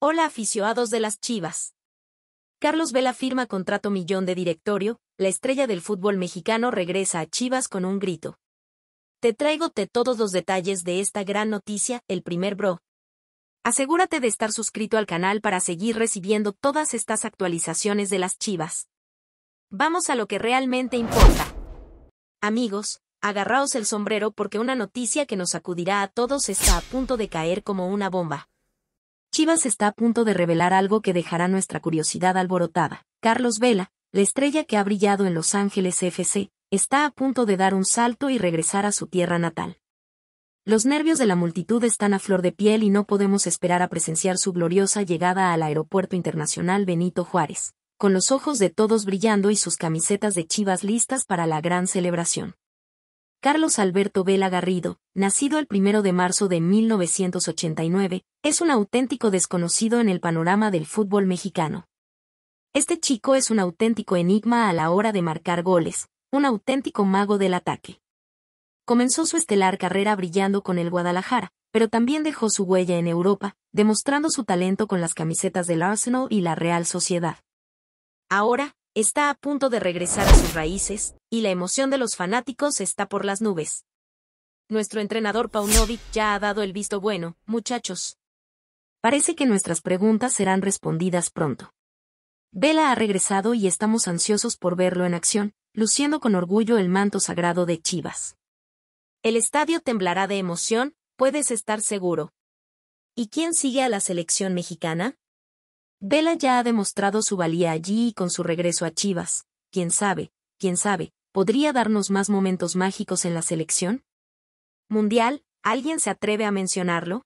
Hola aficionados de las Chivas. Carlos Vela firma contrato millón de directorio, la estrella del fútbol mexicano regresa a Chivas con un grito. Te traigo todos los detalles de esta gran noticia, el primer bro. Asegúrate de estar suscrito al canal para seguir recibiendo todas estas actualizaciones de las Chivas. Vamos a lo que realmente importa. Amigos, agarraos el sombrero porque una noticia que nos sacudirá a todos está a punto de caer como una bomba. Chivas está a punto de revelar algo que dejará nuestra curiosidad alborotada. Carlos Vela, la estrella que ha brillado en Los Ángeles FC, está a punto de dar un salto y regresar a su tierra natal. Los nervios de la multitud están a flor de piel y no podemos esperar a presenciar su gloriosa llegada al Aeropuerto Internacional Benito Juárez, con los ojos de todos brillando y sus camisetas de chivas listas para la gran celebración. Carlos Alberto Vela Garrido, nacido el 1 de marzo de 1989, es un auténtico desconocido en el panorama del fútbol mexicano. Este chico es un auténtico enigma a la hora de marcar goles, un auténtico mago del ataque. Comenzó su estelar carrera brillando con el Guadalajara, pero también dejó su huella en Europa, demostrando su talento con las camisetas del Arsenal y la Real Sociedad. Ahora, está a punto de regresar a sus raíces, y la emoción de los fanáticos está por las nubes. Nuestro entrenador Paunovic ya ha dado el visto bueno, muchachos. Parece que nuestras preguntas serán respondidas pronto. Vela ha regresado y estamos ansiosos por verlo en acción, luciendo con orgullo el manto sagrado de Chivas. El estadio temblará de emoción, puedes estar seguro. ¿Y quién sigue a la selección mexicana? Vela ya ha demostrado su valía allí y con su regreso a Chivas, quién sabe, quién sabe, podría darnos más momentos mágicos en la selección. Mundial, ¿alguien se atreve a mencionarlo?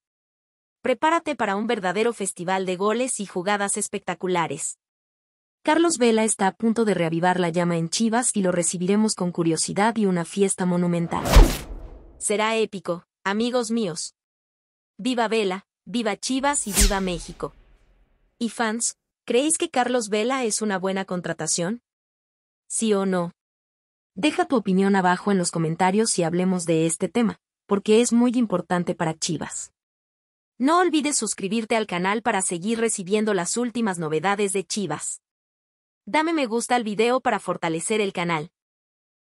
Prepárate para un verdadero festival de goles y jugadas espectaculares. Carlos Vela está a punto de reavivar la llama en Chivas y lo recibiremos con curiosidad y una fiesta monumental. Será épico, amigos míos. Viva Vela, viva Chivas y viva México y fans, ¿creéis que Carlos Vela es una buena contratación? ¿Sí o no? Deja tu opinión abajo en los comentarios y hablemos de este tema, porque es muy importante para Chivas. No olvides suscribirte al canal para seguir recibiendo las últimas novedades de Chivas. Dame me gusta al video para fortalecer el canal.